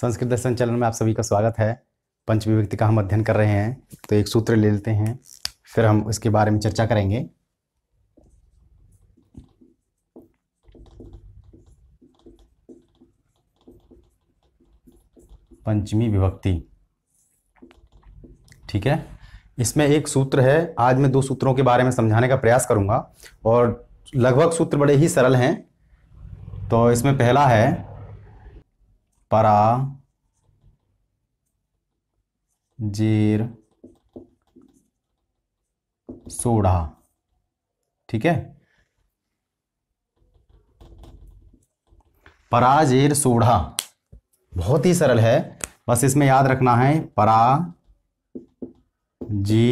Sanskrit channel में आप सभी का स्वागत है पंचमी विभक्ति का हम अध्ययन कर रहे हैं तो एक सूत्र ले लेते हैं फिर हम उसके बारे में चर्चा करेंगे पंचमी विभक्ति ठीक है इसमें एक सूत्र है आज मैं दो सूत्रों के बारे में समझाने का प्रयास करूंगा और लगभग सूत्र बड़े ही सरल हैं तो इसमें पहला है परा जेर सोडा ठीक है पराजेर सोढ़ा बहुत ही सरल है बस इसमें याद रखना है परा जी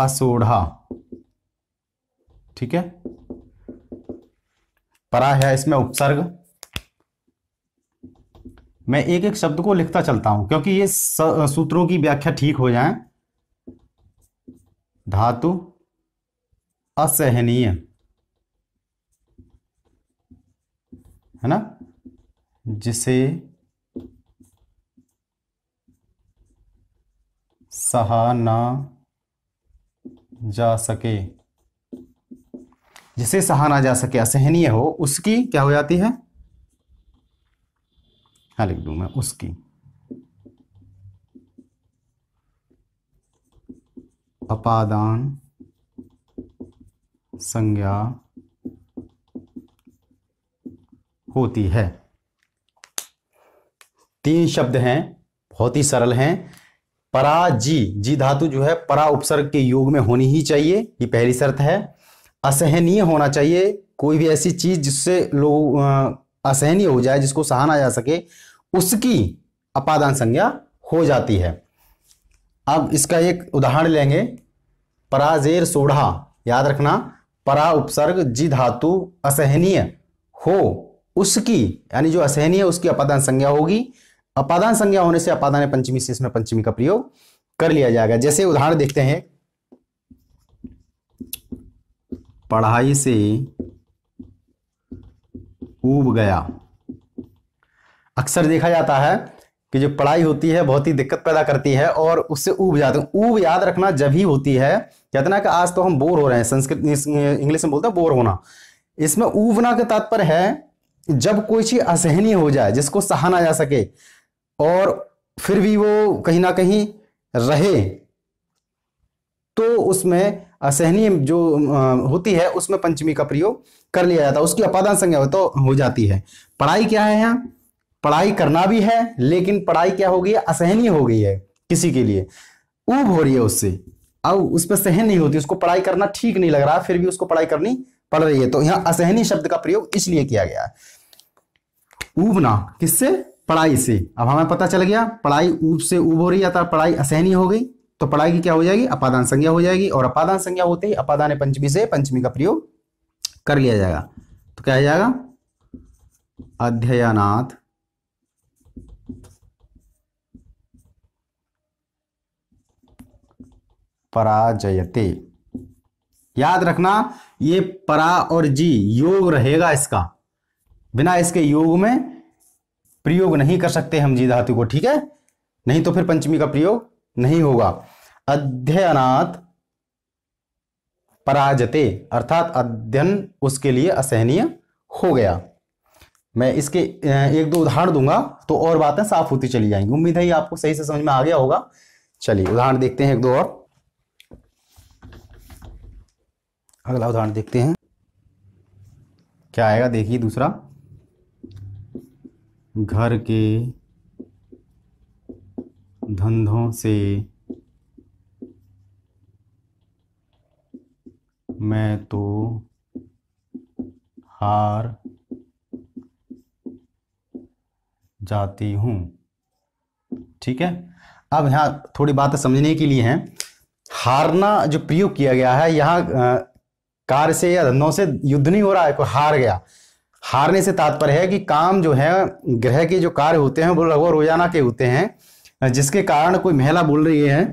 असोढ़ा ठीक है परा है इसमें उपसर्ग मैं एक एक शब्द को लिखता चलता हूं क्योंकि ये सूत्रों की व्याख्या ठीक हो जाए धातु असहनीय है ना जिसे सहा ना जा सके जिसे सहा ना जा सके असहनीय हो उसकी क्या हो जाती है हाँ लिख दू मैं उसकी अपादान संज्ञा होती है तीन शब्द हैं बहुत ही सरल हैं परा जी जी धातु जो है परा उपसर्ग के योग में होनी ही चाहिए ये पहली शर्त है असहनीय होना चाहिए कोई भी ऐसी चीज जिससे लोग असहनीय हो जाए जिसको सहा ना जा सके उसकी अपादान संज्ञा हो जाती है अब इसका एक उदाहरण लेंगे पराजेर सोढ़ा याद रखना परा उपसर्ग जी धातु असहनीय हो उसकी यानी जो असहनीय उसकी अपादान संज्ञा होगी अपादान संज्ञा होने से अपादान पंचमी से इसमें पंचमी का प्रयोग कर लिया जाएगा जैसे उदाहरण देखते हैं पढ़ाई से ऊब गया अक्सर देखा जाता है कि जो पढ़ाई होती है बहुत ही दिक्कत पैदा करती है और उससे ऊब जाते हैं ऊब याद रखना जब ही होती है कहते ना कि आज तो हम बोर हो रहे हैं संस्कृत इंग्लिश में बोलते हैं बोर होना इसमें ऊबना का तात्पर्य है जब कोई चीज असहनीय हो जाए जिसको सहा ना जा सके और फिर भी वो कहीं ना कहीं रहे तो उसमें असहनीय जो होती है उसमें पंचमी का प्रयोग कर लिया जाता है उसकी अपादान संज्ञा तो हो जाती है पढ़ाई क्या है यहाँ पढ़ाई करना भी है लेकिन पढ़ाई क्या हो गई है असहनीय हो गई है किसी के लिए ऊब हो रही है उससे अब उस पर सहन नहीं होती उसको पढ़ाई करना ठीक नहीं लग रहा फिर भी उसको पढ़ाई करनी पड़ रही है तो यहाँ असहनीय शब्द का प्रयोग इसलिए किया गया है ऊबना किससे पढ़ाई से अब हमें पता चल गया पढ़ाई ऊब से ऊब हो रही है पढ़ाई असहनीय हो गई तो पढ़ाई की क्या हो जाएगी अपादान संज्ञा हो जाएगी और अपादान संज्ञा होते ही अपादान पंचमी से पंचमी का प्रयोग कर लिया जाएगा तो क्या जाएगा अध्ययनाथ पराजयते याद रखना ये परा और जी योग रहेगा इसका बिना इसके योग में प्रयोग नहीं कर सकते हम जी धातु को ठीक है नहीं तो फिर पंचमी का प्रयोग नहीं होगा अध्ययनात् पराजते अर्थात अध्ययन उसके लिए असहनीय हो गया मैं इसके एक दो उदाहरण दूंगा तो और बातें साफ होती चली जाएंगी उम्मीद है ये आपको सही से समझ में आ गया होगा चलिए उदाहरण देखते हैं एक दो और अगला उदाहरण देखते हैं क्या आएगा देखिए दूसरा घर के धंधों से मैं तो हार जाती हूं ठीक है अब यहां थोड़ी बात समझने के लिए है हारना जो प्रयोग किया गया है यहाँ कार्य से या धंधों से युद्ध नहीं हो रहा है कोई हार गया हारने से तात्पर्य है कि काम जो है ग्रह के जो कार्य होते हैं वो लगभग रोजाना के होते हैं जिसके कारण कोई महिला बोल रही है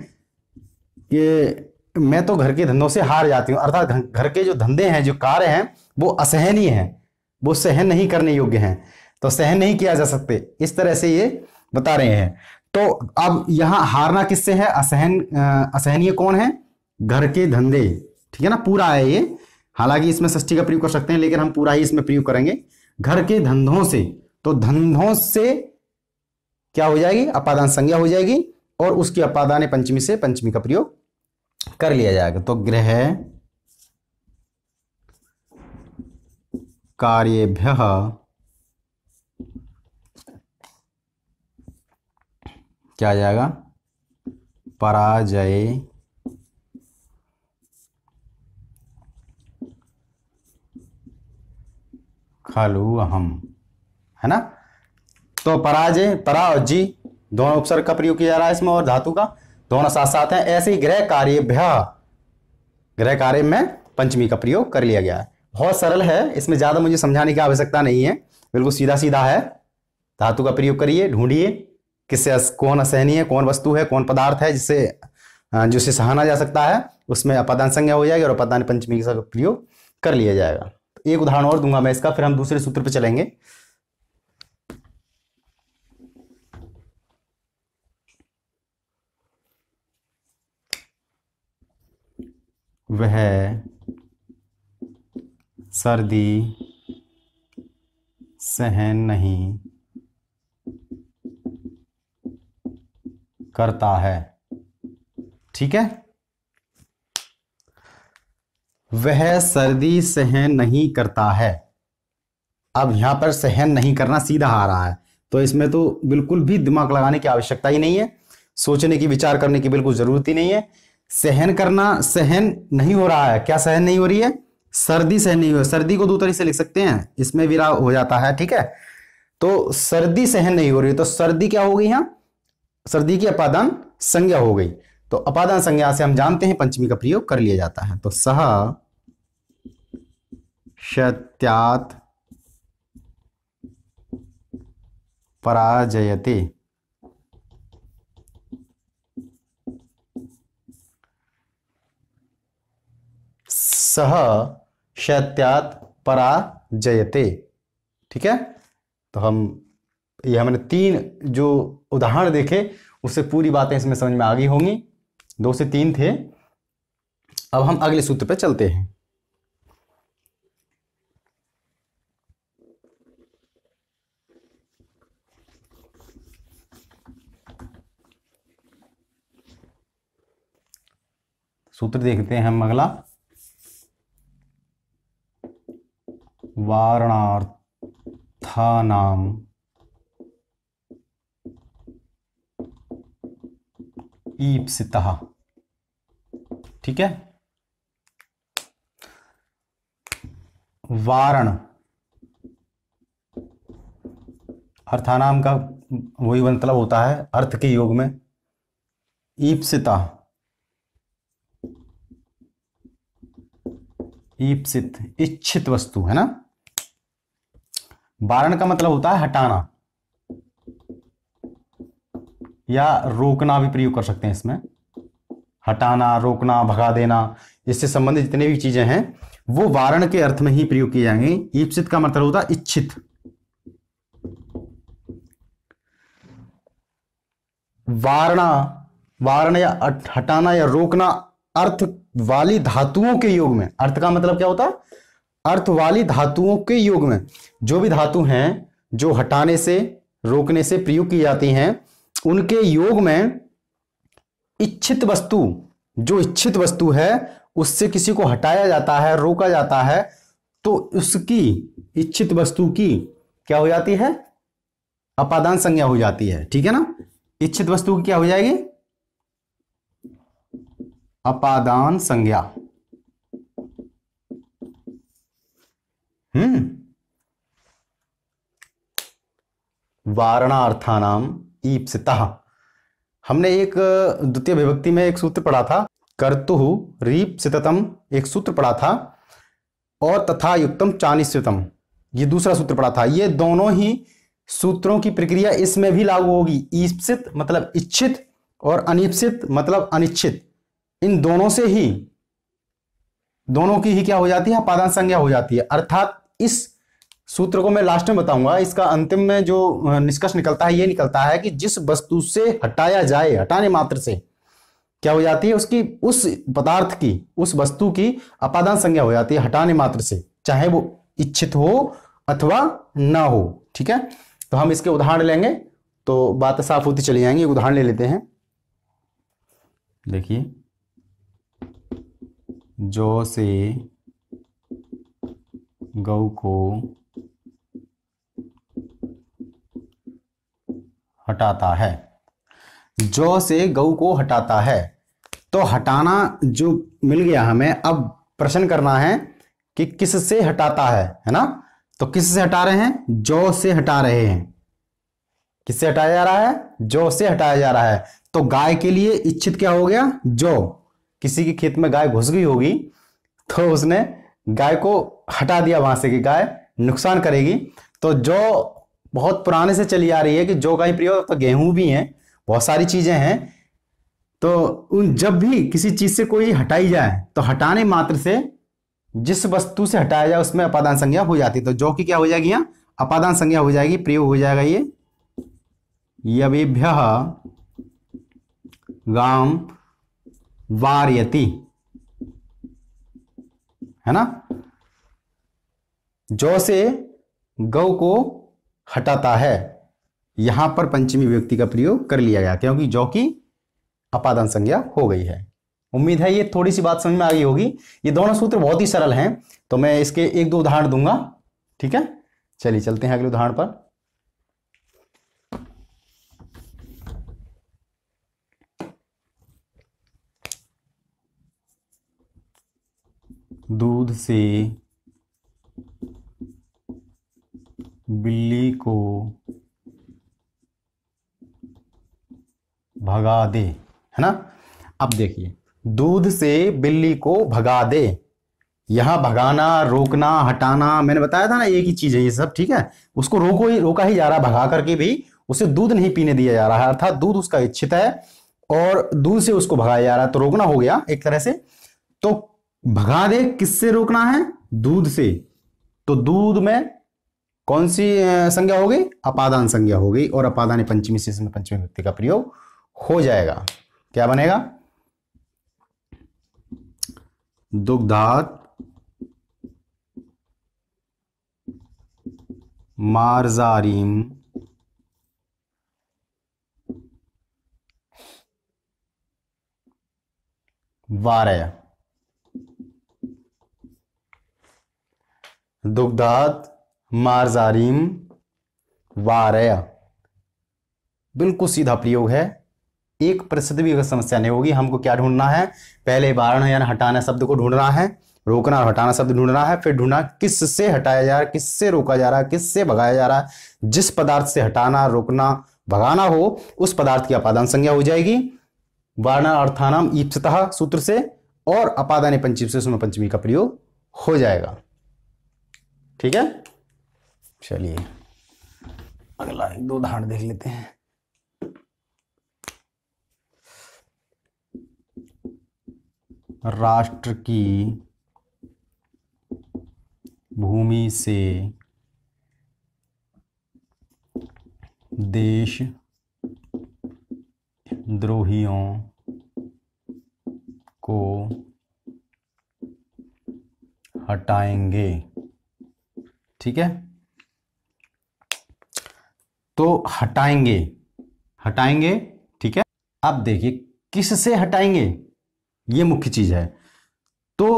कि मैं तो घर के धंधों से हार जाती हूँ अर्थात घर के जो धंधे हैं जो कार्य हैं वो असहनीय हैं वो सहन नहीं करने योग्य हैं तो सहन नहीं किया जा सकते इस तरह से ये बता रहे हैं तो अब यहाँ हारना किससे है असहन असहनीय कौन है घर के धंधे ठीक है ना पूरा है ये हालांकि इसमें सष्टी का प्रयोग कर सकते हैं लेकिन हम पूरा ही इसमें प्रयोग करेंगे घर के धंधों से तो धंधों से क्या हो जाएगी अपादान संज्ञा हो जाएगी और उसकी अपादान पंचमी से पंचमी का प्रयोग कर लिया जाएगा तो गृह कार्यभ्य क्या आ जाएगा पराजय खलु अहम है ना तो पराजय परा और जी दोनों उपसर्ग का प्रयोग किया जा रहा है इसमें और धातु का दोनों साथ साथ हैं ऐसे ही ग्रह कार्य ग्रह कार्य में पंचमी का प्रयोग कर लिया गया है बहुत सरल है इसमें ज्यादा मुझे समझाने की आवश्यकता नहीं है बिल्कुल सीधा सीधा है धातु का प्रयोग करिए ढूंढिए किससे कौन असहनीय कौन वस्तु है कौन पदार्थ है जिससे जिसे सहाना जा सकता है उसमें अपादान संज्ञा हो जाएगी और अपादान पंचमी का प्रयोग कर लिया जाएगा एक उदाहरण और दूंगा मैं इसका फिर हम दूसरे सूत्र पर चलेंगे वह सर्दी सहन नहीं करता है ठीक है वह सर्दी सहन नहीं करता है अब यहां पर सहन नहीं करना सीधा आ रहा है तो इसमें तो बिल्कुल भी दिमाग लगाने की आवश्यकता ही नहीं है सोचने की विचार करने की बिल्कुल जरूरत ही नहीं है सहन करना सहन नहीं हो रहा है क्या सहन नहीं हो रही है सर्दी सहन नहीं हो सर्दी को दो तरीके से लिख सकते हैं इसमें विराव हो जाता है ठीक है तो सर्दी सहन नहीं हो रही तो सर्दी क्या हो गई यहां सर्दी की अपादान संज्ञा हो गई तो अपादान संज्ञा से हम जानते हैं पंचमी का प्रयोग कर लिया जाता है तो सह शत्यात पराजयते सह शैत्यात पराजयते ठीक है तो हम ये हमने तीन जो उदाहरण देखे उससे पूरी बातें इसमें समझ में आ गई होंगी दो से तीन थे अब हम अगले सूत्र पर चलते हैं सूत्र देखते हैं हम अगला वारणार्थानाम ईप्सितः ठीक है वारण अर्थानाम का वही मतलब होता है अर्थ के योग में ईप्सिता ईप्सित इच्छित वस्तु है ना वारण का मतलब होता है हटाना या रोकना भी प्रयोग कर सकते हैं इसमें हटाना रोकना भगा देना इससे संबंधित जितने भी चीजें हैं वो वारण के अर्थ में ही प्रयोग किए जाएंगे ईप्सित का मतलब होता है इच्छित वारणा वारण या हटाना या रोकना अर्थ वाली धातुओं के योग में अर्थ का मतलब क्या होता है अर्थ वाली धातुओं के योग में जो भी धातु हैं जो हटाने से रोकने से प्रयोग की जाती हैं उनके योग में इच्छित वस्तु जो इच्छित वस्तु है उससे किसी को हटाया जाता है रोका जाता है तो उसकी इच्छित वस्तु की क्या हो जाती है अपादान संज्ञा हो जाती है ठीक है ना इच्छित वस्तु की क्या हो जाएगी अपादान संज्ञा हम्म hmm. वारणार्थानाम ईप्सिता हमने एक द्वितीय विभक्ति में एक सूत्र पढ़ा था कर्तु रीपितम एक सूत्र पढ़ा था और तथा युक्तम चानिश्चितम ये दूसरा सूत्र पढ़ा था ये दोनों ही सूत्रों की प्रक्रिया इसमें भी लागू होगी ईप्सित मतलब इच्छित और अनिप्सित मतलब अनिच्छित इन दोनों से ही दोनों की ही क्या हो जाती है पादान संज्ञा हो जाती है अर्थात इस सूत्र को मैं लास्ट में बताऊंगा इसका अंतिम में जो निष्कर्ष निकलता है ये निकलता है कि जिस वस्तु से हटाया जाए हटाने मात्र से क्या हो जाती है उसकी उस पदार्थ की उस वस्तु की अपादान संज्ञा हो जाती है हटाने मात्र से चाहे वो इच्छित हो अथवा ना हो ठीक है तो हम इसके उदाहरण लेंगे तो बात साफ होती चली जाएंगी उदाहरण ले लेते हैं देखिए जो से गौ को हटाता है जौ से गऊ को हटाता है तो हटाना जो मिल गया हमें अब प्रश्न करना है कि किस से हटाता है है ना तो किस से हटा रहे हैं जौ से हटा रहे हैं किससे हटाया जा रहा है जौ से हटाया जा रहा है तो गाय के लिए इच्छित क्या हो गया जौ किसी के खेत में गाय घुस गई होगी तो उसने गाय को हटा दिया वहां से कि गाय नुकसान करेगी तो जो बहुत पुराने से चली आ रही है कि जो का ही प्रयोग तो गेहूं भी है बहुत सारी चीज़ें हैं तो उन जब भी किसी चीज़ से कोई हटाई जाए तो हटाने मात्र से जिस वस्तु से हटाया जाए उसमें अपादान संज्ञा हो जाती है तो जो की क्या हो जाएगी यहां अपादान संज्ञा हो जाएगी प्रयोग हो जाएगा ये यभ्य गाम वार्यती है ना जौ से गौ को हटाता है यहां पर पंचमी व्यक्ति का प्रयोग कर लिया गया क्योंकि जौ की अपादान संज्ञा हो गई है उम्मीद है ये थोड़ी सी बात समझ में आ गई होगी ये दोनों सूत्र बहुत ही सरल हैं तो मैं इसके एक दो उदाहरण दूंगा ठीक है चलिए चलते हैं अगले उदाहरण पर दूध से बिल्ली को भगा दे है ना अब देखिए दूध से बिल्ली को भगा दे यहां भगाना रोकना हटाना मैंने बताया था ना एक ही चीज है ये सब ठीक है उसको रोको ही रोका ही जा रहा भगा करके भी उसे दूध नहीं पीने दिया जा रहा है अर्थात दूध उसका इच्छित है और दूध से उसको भगाया जा रहा है तो रोकना हो गया एक तरह से तो भगा दे किससे रोकना है दूध से तो दूध में कौन सी संज्ञा हो गई अपादान संज्ञा हो गई और अपादान पंचमी शेष में पंचमी व्यक्ति का प्रयोग हो जाएगा क्या बनेगा दुग्धात मारजारीम वारय दुग्धात मार्जारीम वारय बिल्कुल सीधा प्रयोग है एक प्रसिद्ध भी समस्या नहीं होगी हमको क्या ढूंढना है पहले वारण यानी हटाना शब्द को ढूंढना है रोकना और हटाना शब्द ढूंढना है फिर ढूंढना किससे हटाया जा रहा है किससे रोका जा रहा है किससे भगाया जा रहा है जिस पदार्थ से हटाना रोकना भगाना हो उस पदार्थ की अपादान संज्ञा हो जाएगी वारणा अर्थानाम ईप्सतः सूत्र से और अपादान पंचमी से सुन पंचमी का प्रयोग हो जाएगा ठीक है चलिए अगला एक दो उदाहरण देख लेते हैं राष्ट्र की भूमि से देश द्रोहियों को हटाएंगे ठीक है तो हटाएंगे हटाएंगे ठीक है अब देखिए किससे हटाएंगे ये मुख्य चीज है तो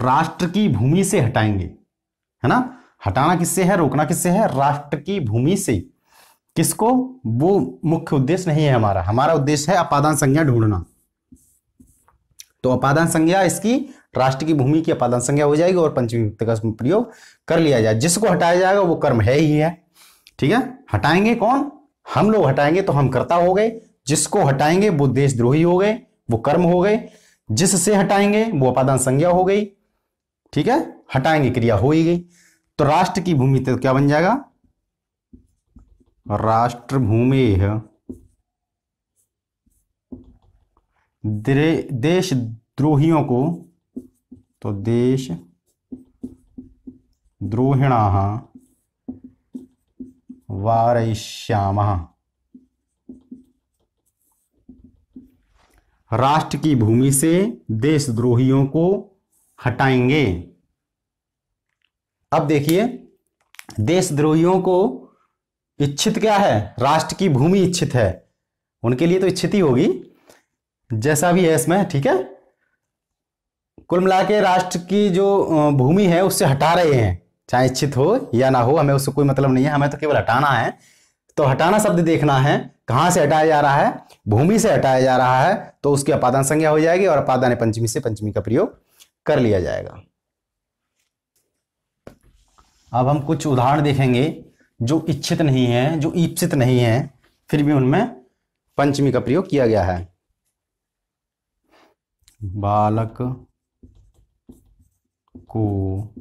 राष्ट्र की भूमि से हटाएंगे है ना हटाना किससे है रोकना किससे है राष्ट्र की भूमि से किसको वो मुख्य उद्देश्य नहीं है हमारा हमारा उद्देश्य है अपादान संज्ञा ढूंढना तो अपादान संज्ञा इसकी राष्ट्र की भूमि की अपादान संज्ञा हो जाएगी और पंचमी विभक्ति का प्रयोग कर लिया जाए जिसको हटाया जाएगा वो कर्म है ही है ठीक है हटाएंगे कौन हम लोग हटाएंगे तो हम कर्ता हो गए जिसको हटाएंगे वो देशद्रोही हो गए वो कर्म हो गए जिससे हटाएंगे वो अपादान संज्ञा हो गई ठीक है हटाएंगे क्रिया हो ही गई तो राष्ट्र की भूमि तो क्या बन जाएगा राष्ट्र भूमि है देशद्रोहियों को तो देश द्रोहिणा वारयिष्याम राष्ट्र की भूमि से देशद्रोहियों को हटाएंगे अब देखिए देशद्रोहियों को इच्छित क्या है राष्ट्र की भूमि इच्छित है उनके लिए तो इच्छित ही होगी जैसा भी है इसमें ठीक है कुल मिला के राष्ट्र की जो भूमि है उससे हटा रहे हैं चाहे इच्छित हो या ना हो हमें उससे कोई मतलब नहीं है हमें तो केवल हटाना है तो हटाना शब्द देखना है कहां से हटाया जा रहा है भूमि से हटाया जा रहा है तो उसकी अपादान संज्ञा हो जाएगी और अपादान पंचमी से पंचमी का प्रयोग कर लिया जाएगा अब हम कुछ उदाहरण देखेंगे जो इच्छित नहीं है जो ईप्सित नहीं है फिर भी उनमें पंचमी का प्रयोग किया गया है बालक को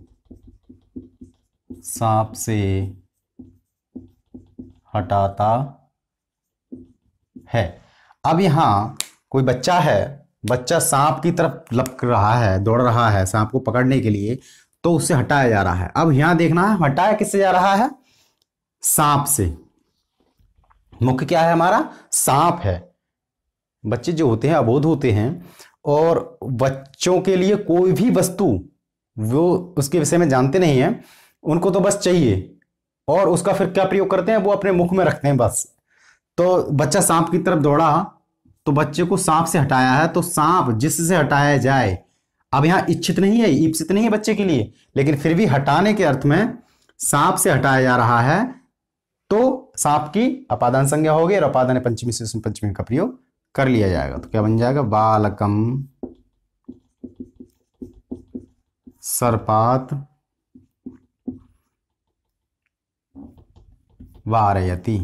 सांप से हटाता है अब यहाँ कोई बच्चा है बच्चा सांप की तरफ लपक रहा है दौड़ रहा है सांप को पकड़ने के लिए तो उसे हटाया जा रहा है अब यहां देखना है हटाया किससे जा रहा है सांप से मुख्य क्या है हमारा सांप है बच्चे जो होते हैं अबोध होते हैं और बच्चों के लिए कोई भी वस्तु वो उसके विषय में जानते नहीं हैं उनको तो बस चाहिए और उसका फिर क्या प्रयोग करते हैं वो अपने मुख में रखते हैं बस तो बच्चा सांप की तरफ दौड़ा तो बच्चे को सांप से हटाया है तो सांप जिससे हटाया जाए अब यहाँ इच्छित नहीं है ईप्सित नहीं है बच्चे के लिए लेकिन फिर भी हटाने के अर्थ में सांप से हटाया जा रहा है तो सांप की अपादान संज्ञा होगी और अपादान पंचमी से पंचमी का प्रयोग कर लिया जाएगा तो क्या बन जाएगा बालकम सर्पात वारयति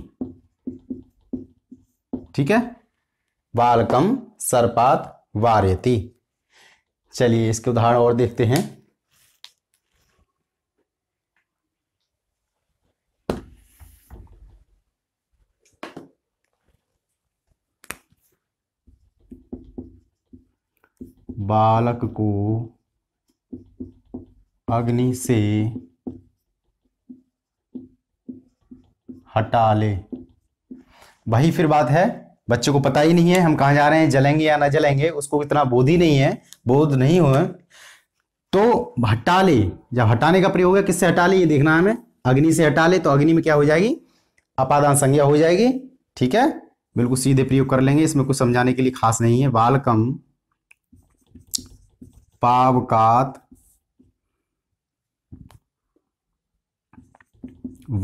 ठीक है बालकम सर्पात वारयति चलिए इसके उदाहरण और देखते हैं बालक को अग्नि से हटा ले वही फिर बात है बच्चों को पता ही नहीं है हम कहा जा रहे हैं जलेंगे या ना जलेंगे उसको इतना बोध ही नहीं है बोध नहीं हुए तो हटा ले जब हटाने का प्रयोग है किससे हटा ले ये देखना है हमें अग्नि से हटा ले तो अग्नि में क्या हो जाएगी अपादान संज्ञा हो जाएगी ठीक है बिल्कुल सीधे प्रयोग कर लेंगे इसमें कुछ समझाने के लिए खास नहीं है बालकम पावकात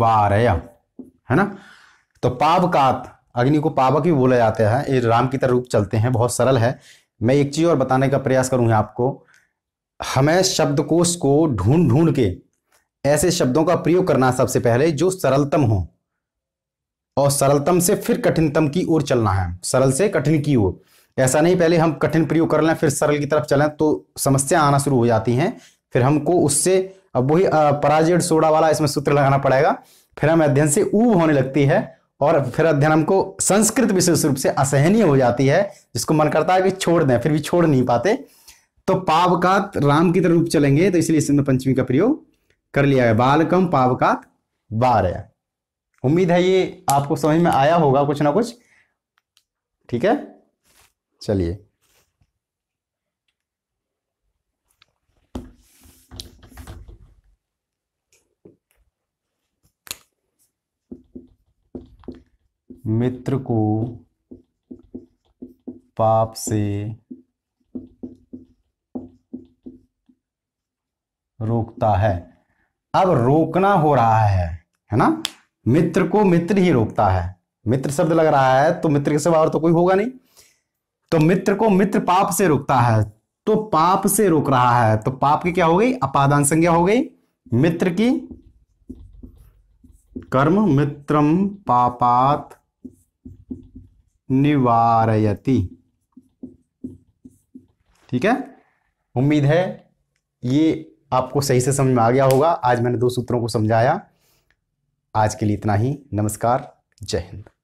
वारया है ना तो पावकात अग्नि को पावक भी बोला जाता है ये राम की तरह रूप चलते हैं बहुत सरल है मैं एक चीज और बताने का प्रयास करूंगा आपको हमें शब्दकोश को ढूंढ ढूंढ के ऐसे शब्दों का प्रयोग करना सबसे पहले जो सरलतम हो और सरलतम से फिर कठिनतम की ओर चलना है सरल से कठिन की ओर ऐसा नहीं पहले हम कठिन प्रयोग कर लें फिर सरल की तरफ चलें तो समस्या आना शुरू हो जाती हैं फिर हमको उससे अब वही पराजेड सोडा वाला इसमें सूत्र लगाना पड़ेगा फिर हम अध्ययन से ऊब होने लगती है और फिर अध्ययन हमको संस्कृत विशेष रूप से असहनीय हो जाती है जिसको मन करता है कि छोड़ दें फिर भी छोड़ नहीं पाते तो पावकात राम की तरफ रूप चलेंगे तो इसलिए इसमें पंचमी का प्रयोग कर लिया है बालकम पावकात बार उम्मीद है ये आपको समझ में आया होगा कुछ ना कुछ ठीक है चलिए मित्र को पाप से रोकता है अब रोकना हो रहा है है ना मित्र को मित्र ही रोकता है मित्र शब्द लग रहा है तो मित्र के सिवा और तो कोई होगा नहीं तो मित्र को मित्र पाप से रोकता है तो पाप से रोक रहा है तो पाप की क्या हो गई अपादान संज्ञा हो गई मित्र की कर्म मित्रम पापात निवारयति ठीक है उम्मीद है ये आपको सही से समझ में आ गया होगा आज मैंने दो सूत्रों को समझाया आज के लिए इतना ही नमस्कार जय हिंद